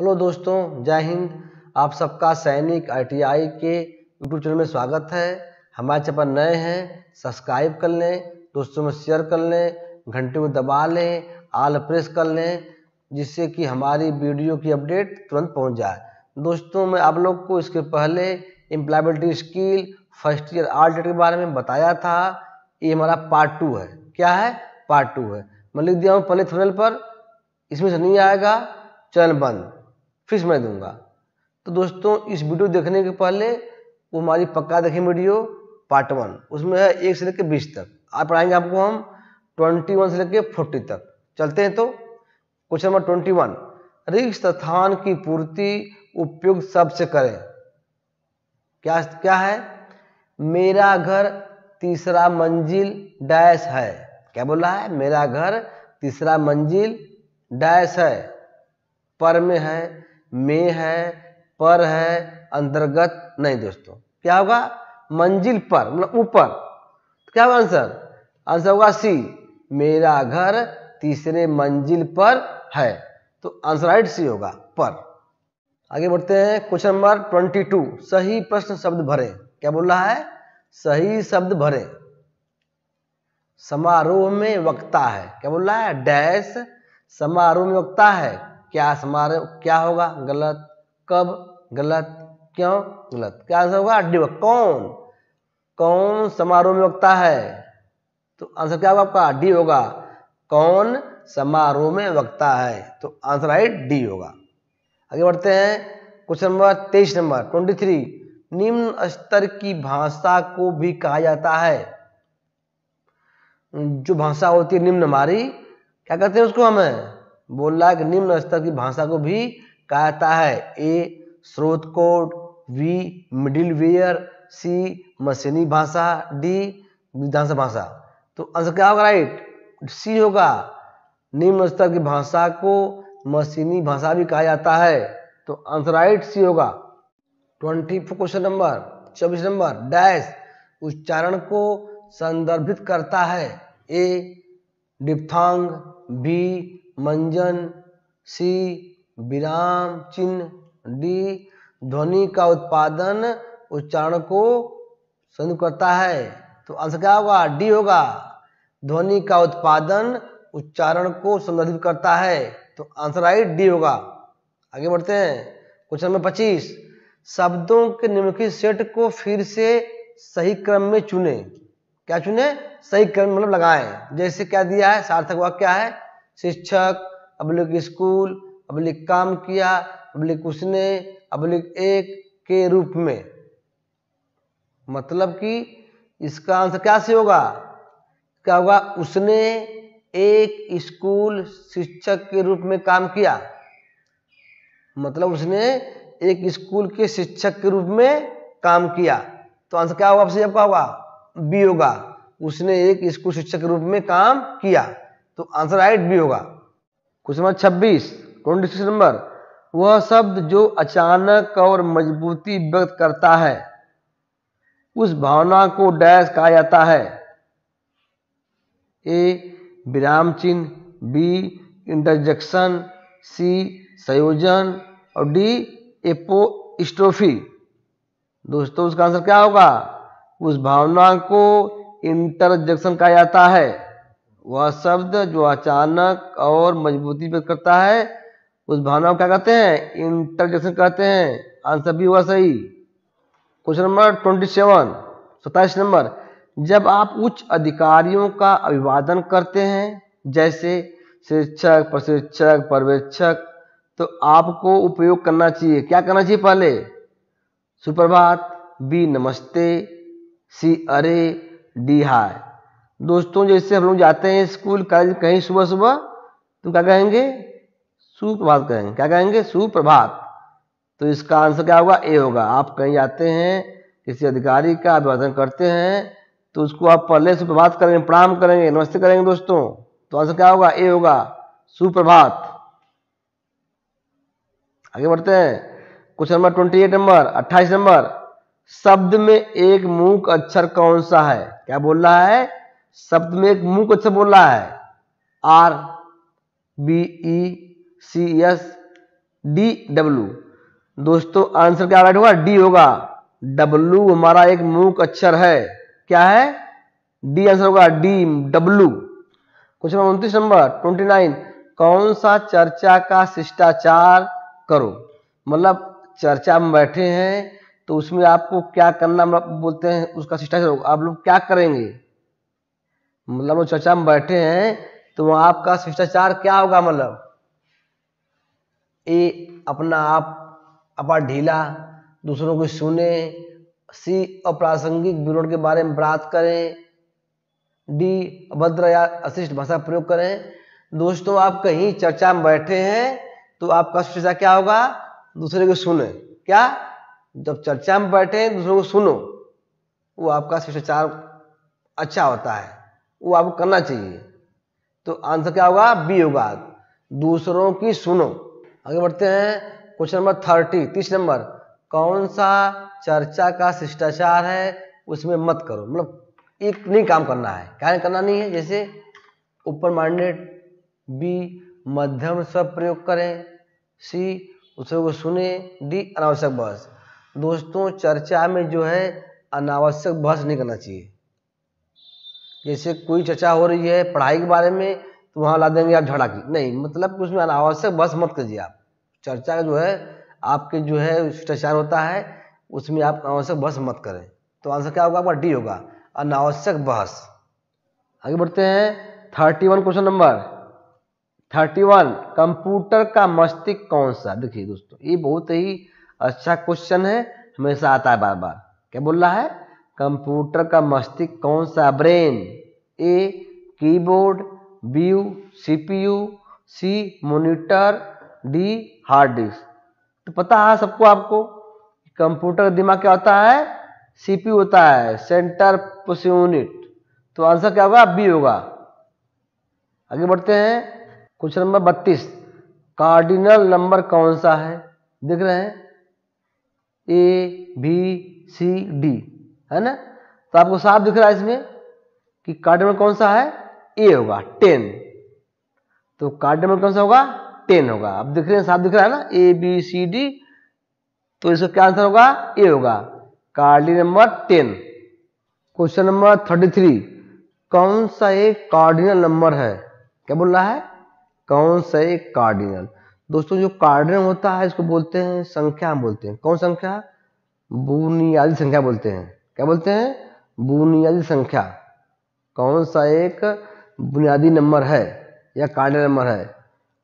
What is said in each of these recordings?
hello दोस्तों जय हिंद आप सबका सैनिक आईटीआई के यूट्यूब चैनल में स्वागत है हमारे चैनल पर नए हैं सब्सक्राइब कर लें दोस्तों में शेयर कर लें घंटे को दबा लें आल प्रेस कर लें जिससे कि हमारी वीडियो की अपडेट तुरंत पहुंच जाए दोस्तों मैं आप लोग को इसके पहले employability skill first year all date के बारे में बताया था ये हमारा पार्ट टू है क्या है पार्ट टू है मैं लिख दिया हूँ पहले थ्रेल पर इसमें से नहीं आएगा चैनल बंद फिश मैं दूंगा तो दोस्तों इस वीडियो देखने के पहले वो हमारी पक्का देखें वीडियो पार्ट वन उसमें है एक से लेकर बीस तक आप पढ़ाएंगे आपको हम ट्वेंटी वन से लेकर फोर्टी तक चलते हैं तो क्वेश्चन नंबर ट्वेंटी वन रिक्स स्थान की पूर्ति उपयुक्त शब्द से करें क्या क्या है मेरा घर तीसरा मंजिल डैश है क्या बोला है मेरा घर तीसरा मंजिल डैश है पर में है में है पर है अंतर्गत नहीं दोस्तों क्या होगा मंजिल पर मतलब ऊपर तो क्या होगा आंसर आंसर होगा सी मेरा घर तीसरे मंजिल पर है तो आंसर राइट सी होगा पर आगे बढ़ते हैं क्वेश्चन नंबर ट्वेंटी टू सही प्रश्न शब्द भरे क्या बोल रहा है सही शब्द भरे समारोह में वक्ता है क्या बोल रहा है डैश समारोह में वक्ता है क्या समारोह क्या होगा गलत कब गलत क्यों गलत क्या आंसर होगा डी कौन कौन समारोह में वक्ता है तो आंसर क्या होगा आपका डी होगा कौन समारोह में वक्ता है तो आंसर राइट डी होगा आगे बढ़ते हैं क्वेश्चन नंबर तेईस नंबर ट्वेंटी थ्री निम्न स्तर की भाषा को भी कहा जाता है जो भाषा होती है निम्न हमारी क्या कहते हैं उसको हमें बोल रहा है कि निम्न स्तर की भाषा को भी कहता है ए स्रोत code B middleware C मशीनी भाषा डी विधानसभा भाषा तो आंसर क्या होगा राइट सी होगा निम्न स्तर की भाषा को मशीनी भाषा भी कहा जाता है तो आंसर राइट सी होगा ट्वेंटी फोर क्वेश्चन नंबर चौबीस नंबर डैश उच्चारण को संदर्भित करता है ए डिप्थांग बी मंजन सी विराम चिन्ह डी ध्वनि का उत्पादन उच्चारण को संयुक्त करता है तो आंसर क्या होगा डी होगा ध्वनि का उत्पादन उच्चारण को संदर्भित करता है तो आंसर आई डी होगा आगे बढ़ते हैं क्वेश्चन नंबर पच्चीस शब्दों के निम्नलिखित सेट को फिर से सही क्रम में चुने क्या चुने सही क्रम मतलब लगाए जैसे क्या दिया है सार्थक वाक्य क्या है शिक्षक अब्लिक स्कूल अब्लिक काम किया अब्लिक उसने अब्लिक एक के रूप में मतलब कि इसका आंसर क्या से होगा क्या होगा उसने एक स्कूल शिक्षक के रूप में काम किया मतलब उसने एक स्कूल के शिक्षक के रूप में काम किया तो आंसर क्या होगा आपसे आपका होगा बी होगा उसने एक स्कूल शिक्षक के रूप में काम किया तो आंसर राइट बी होगा क्वेश्चन नंबर छब्बीस ट्वेंटी सिक्स नंबर वह शब्द जो अचानक और मजबूती व्यक्त करता है उस भावना को डैश कहा जाता है ए विराम चिन्ह बी इंटरजेक्शन सी संयोजन और डी एपोस्ट्रोफी दोस्तों उसका आंसर क्या होगा उस भावना को इंटरजेक्शन कहा जाता है वह शब्द जो अचानक और मजबूती व्यक्त करता है उस भावना को क्या कहते हैं इंटरजेक्शन कहते हैं आंसर भी हुआ सही क्वेश्चन नंबर ट्वेंटी सेवन सताइस नंबर जब आप उच्च अधिकारियों का अभिवादन करते हैं जैसे शिक्षक प्रशिक्षक पर्यवेक्षक तो आपको उपयोग करना चाहिए क्या करना चाहिए पहले सुप्रभात बी नमस्ते सी अरे डी हाय दोस्तों जैसे हम लोग जाते हैं स्कूल कॉलेज कहीं सुबह सुबह तो क्या कहेंगे सुप्रभात कहेंगे क्या कहेंगे सुप्रभात तो इसका आंसर क्या होगा ए होगा आप कहीं जाते हैं किसी अधिकारी का अभिवादन करते हैं तो उसको आप पहले सुप्रभात करेंगे प्रणाम करेंगे नमस्ते करेंगे दोस्तों तो आंसर क्या होगा ए होगा सुप्रभात आगे बढ़ते हैं question number twenty eight number अट्ठाईस नंबर शब्द में एक मूक अक्षर कौन सा है क्या बोल रहा है शब्द में एक मूक अक्षर बोल रहा है R B E C S D W दोस्तों आंसर क्या राइट होगा डी होगा डब्लू हमारा एक मूक अक्षर है क्या है डी आंसर होगा डी डब्लू क्वेश्चन उन्तीस नंबर ट्वेंटी नाइन कौन सा चर्चा का शिष्टाचार करो मतलब चर्चा में बैठे हैं तो उसमें आपको क्या करना बोलते हैं उसका शिष्टाचार आप लोग क्या करेंगे मतलब चर्चा में बैठे हैं तो आपका शिष्टाचार क्या होगा मतलब ए अपना आप अपना ढीला दूसरों को सुने सी अप्रासंगिक विरोध के बारे में बात करें डी अभद्र या अशिष्ट भाषा प्रयोग करें दोस्तों आप कहीं चर्चा में बैठे हैं तो आपका शिष्टाचार क्या होगा दूसरे को सुने क्या जब चर्चा में बैठे दूसरों को सुनो वो आपका शिष्टाचार अच्छा होता है वो आपको करना चाहिए तो आंसर क्या होगा बी होगा दूसरों की सुनो आगे बढ़ते हैं क्वेश्चन नंबर थर्टी तीस नंबर कौन सा चर्चा का शिष्टाचार है उसमें मत करो मतलब एक नहीं काम करना है क्या करना नहीं है जैसे ओपन माइंडेड बी मध्यम सब प्रयोग करें सी दूसरों को सुने डी अनावश्यक बस दोस्तों चर्चा में जो है अनावश्यक बहस नहीं करना चाहिए जैसे कोई चर्चा हो रही है पढ़ाई के बारे में तो वहाँ ला देंगे आप झगड़ा की नहीं मतलब उसमें अनावश्यक बहस मत कीजिए आप चर्चा का जो है आपके जो है शिष्टाचार होता है उसमें आप अनावश्यक बहस मत करें तो आंसर क्या होगा आपका डी होगा अनावश्यक बहस आगे बढ़ते हैं thirty one question number thirty one computer का मस्तिष्क कौन सा देखिए दोस्तों ये बहुत ही अच्छा क्वेश्चन है हमेशा आता है बार बार क्या बोल रहा है कंप्यूटर का मस्तिष्क कौन सा brain A keyboard B CPU C monitor D hard disk तो पता है सबको आपको कंप्यूटर दिमाग क्या होता है सीपीयू होता है सेंटर पुश यूनिट तो आंसर क्या होगा बी होगा आगे बढ़ते हैं क्वेश्चन नंबर बत्तीस कार्डिनल नंबर कौन सा है देख रहे हैं ए बी सी डी है ना तो आपको साफ दिख रहा है इसमें कि कार्ड नंबर कौन सा है ए होगा टेन तो कार्ड नंबर कौन सा होगा टेन होगा आप दिख रहे हैं साफ दिख रहा है ना ए बी सी डी तो इसका क्या आंसर होगा ए होगा cardinal number ten question number thirty three कौन सा एक कार्डिनल नंबर है क्या बोल रहा है कौन सा एक कार्डिनल दोस्तों जो कार्डन होता है इसको बोलते हैं संख्या हम बोलते हैं कौन संख्या बुनियादी संख्या बोलते हैं क्या बोलते हैं बुनियादी संख्या कौन सा एक बुनियादी नंबर है या कार्डनल नंबर है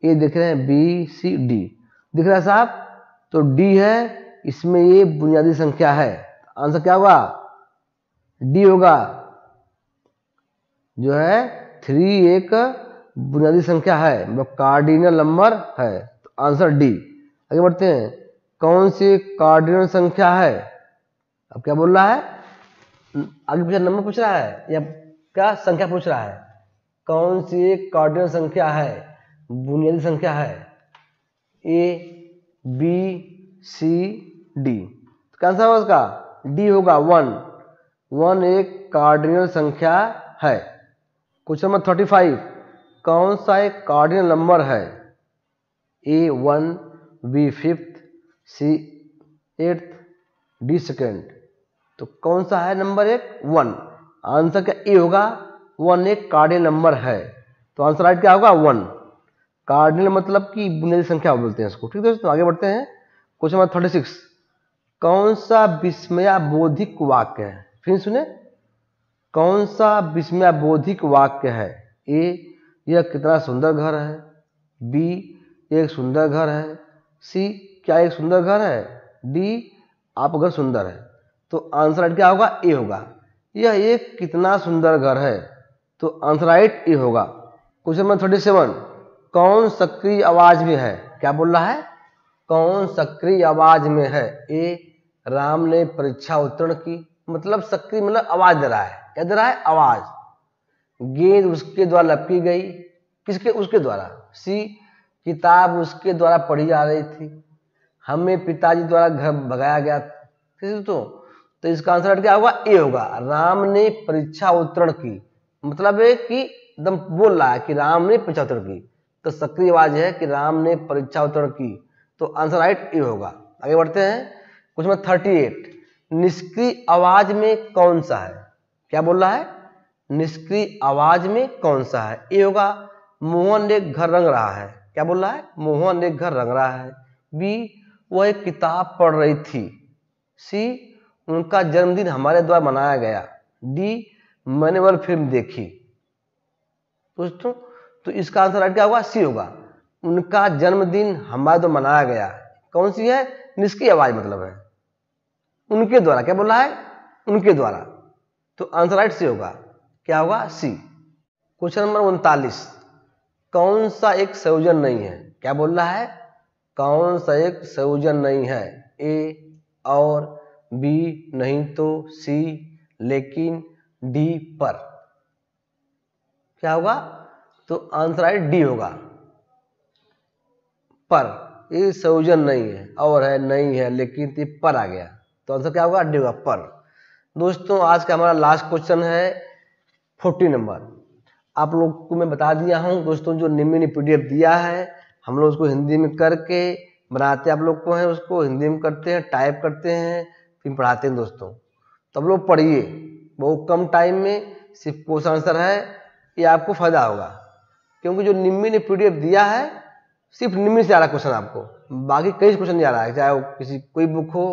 ये देख रहे हैं बी सी डी दिख रहा है साहब तो डी है इसमें ये बुनियादी संख्या है आंसर क्या होगा डी होगा जो है थ्री एक बुनियादी संख्या है मतलब कार्डिनल नंबर है आंसर डी आगे बढ़ते हैं कौन सी कार्डिनल संख्या है अब क्या बोल रहा है आगे पूछा नंबर पूछ रहा है या क्या संख्या पूछ रहा है कौन सी कार्डिनल संख्या है बुनियादी संख्या है ए बी सी डी तो क्या आंसर होगा उसका डी होगा वन वन एक कार्डिनल संख्या है क्वेश्चन नंबर थर्टी फाइव कौन सा एक कार्डिनल नंबर है A one B fifth C eighth D second तो कौन सा है नंबर एक वन आंसर क्या ए होगा वन एक कार्डिनल नंबर है तो आंसर राइट क्या होगा वन कार्डिनल मतलब कि बुनियादी संख्या बोलते हैं इसको ठीक है दोस्तों आगे बढ़ते हैं क्वेश्चन नंबर थर्टी सिक्स कौन सा विस्मया बोधिक वाक्य है फिर सुने कौन सा विस्मया बोधिक वाक्य है ए यह कितना सुंदर घर है बी एक सुंदर घर है सी क्या एक सुंदर घर है डी आप घर सुंदर है तो आंसर राइट क्या होगा ए होगा यह एक कितना सुंदर घर है तो आंसर राइट ए होगा क्वेश्चन नंबर थर्टी सेवन कौन सक्रिय आवाज में है क्या बोल रहा है कौन सक्रिय आवाज में है ए राम ने परीक्षा उत्तीर्ण की मतलब सक्रिय मतलब आवाज दे रहा है क्या दे रहा है आवाज गेंद उसके द्वारा लपकी गई किसके उसके द्वारा सी किताब उसके द्वारा पढ़ी जा रही थी हमें पिताजी द्वारा घर भगाया गया था तो तो इसका आंसर क्या होगा ए होगा राम ने परीक्षा उत्तरण की मतलब है कि एकदम बोल रहा है कि राम ने परीक्षा उत्तर की तो सक्रिय आवाज है कि राम ने परीक्षा उत्तर की तो आंसर राइट ए होगा आगे बढ़ते हैं क्वेश्चन थर्टी एट निष्क्रिय आवाज में कौन सा है क्या बोल रहा है निष्क्रिय आवाज में कौन सा है ए होगा मोहन ने घर रंग रहा है क्या बोल रहा है मोहन एक घर रंग रहा है बी वह एक किताब पढ़ रही थी सी उनका जन्मदिन हमारे द्वारा मनाया गया डी मैंने वह फिल्म देखी दोस्तों तो इसका आंसर राइट क्या होगा सी होगा उनका जन्मदिन हमारे द्वारा मनाया गया कौन सी है निष्की आवाज मतलब है उनके द्वारा क्या बोला है उनके द्वारा तो आंसर राइट सी होगा क्या होगा सी क्वेश्चन नंबर उनतालीस कौन सा एक संयोजन नहीं है क्या बोल रहा है कौन सा एक संयोजन नहीं है ए और बी नहीं तो सी लेकिन डी पर क्या होगा तो आंसर आए डी होगा पर ये संयोजन नहीं है और है नहीं है लेकिन ये पर आ गया तो आंसर क्या होगा डी होगा पर दोस्तों आज का हमारा लास्ट क्वेश्चन है फोर्टी नंबर आप लोग को मैं बता दिया हूँ दोस्तों जो निम्न ने पी दिया है हम लोग उसको हिंदी में करके बनाते आप लोग को हैं उसको हिंदी में करते हैं टाइप करते हैं फिर पढ़ाते हैं दोस्तों तब तो लोग पढ़िए बहुत कम टाइम में सिर्फ क्वेश्चन आंसर है ये आपको फायदा होगा क्योंकि जो निम्मी ने पी दिया है सिर्फ निम्न से आ रहा क्वेश्चन आपको बाकी कई क्वेश्चन नहीं आ रहा है चाहे वो किसी कोई बुक हो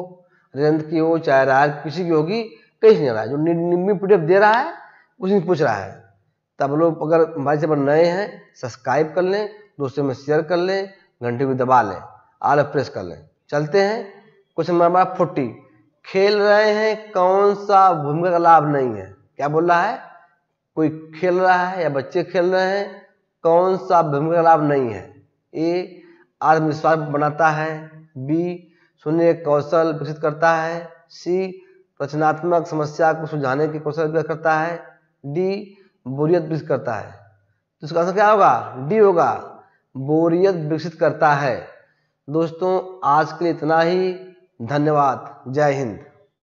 रेंथ की हो चाहे राय किसी की होगी कई नहीं आ रहा है जो निम्मी पी दे रहा है उसी पूछ रहा है तो आप लोग अगर मोबाइल से नए हैं सब्सक्राइब कर लें दूसरे में शेयर कर लें घंटे को दबा लें आल प्रेस कर लें चलते हैं क्वेश्चन नंबर फोर्टी खेल रहे हैं कौन सा भूमिका का लाभ नहीं है क्या बोल रहा है कोई खेल रहा है या बच्चे खेल रहे हैं कौन सा भूमिका का लाभ नहीं है ए आत्मविश्वास बनाता है बी शून्य कौशल विकसित करता है सी रचनात्मक समस्या को सुलझाने के कौशल विकसित करता है डी बोरियत विकसित करता है तो इसका आंसर क्या होगा डी होगा बोरियत विकसित करता है दोस्तों आज के लिए इतना ही धन्यवाद जय हिंद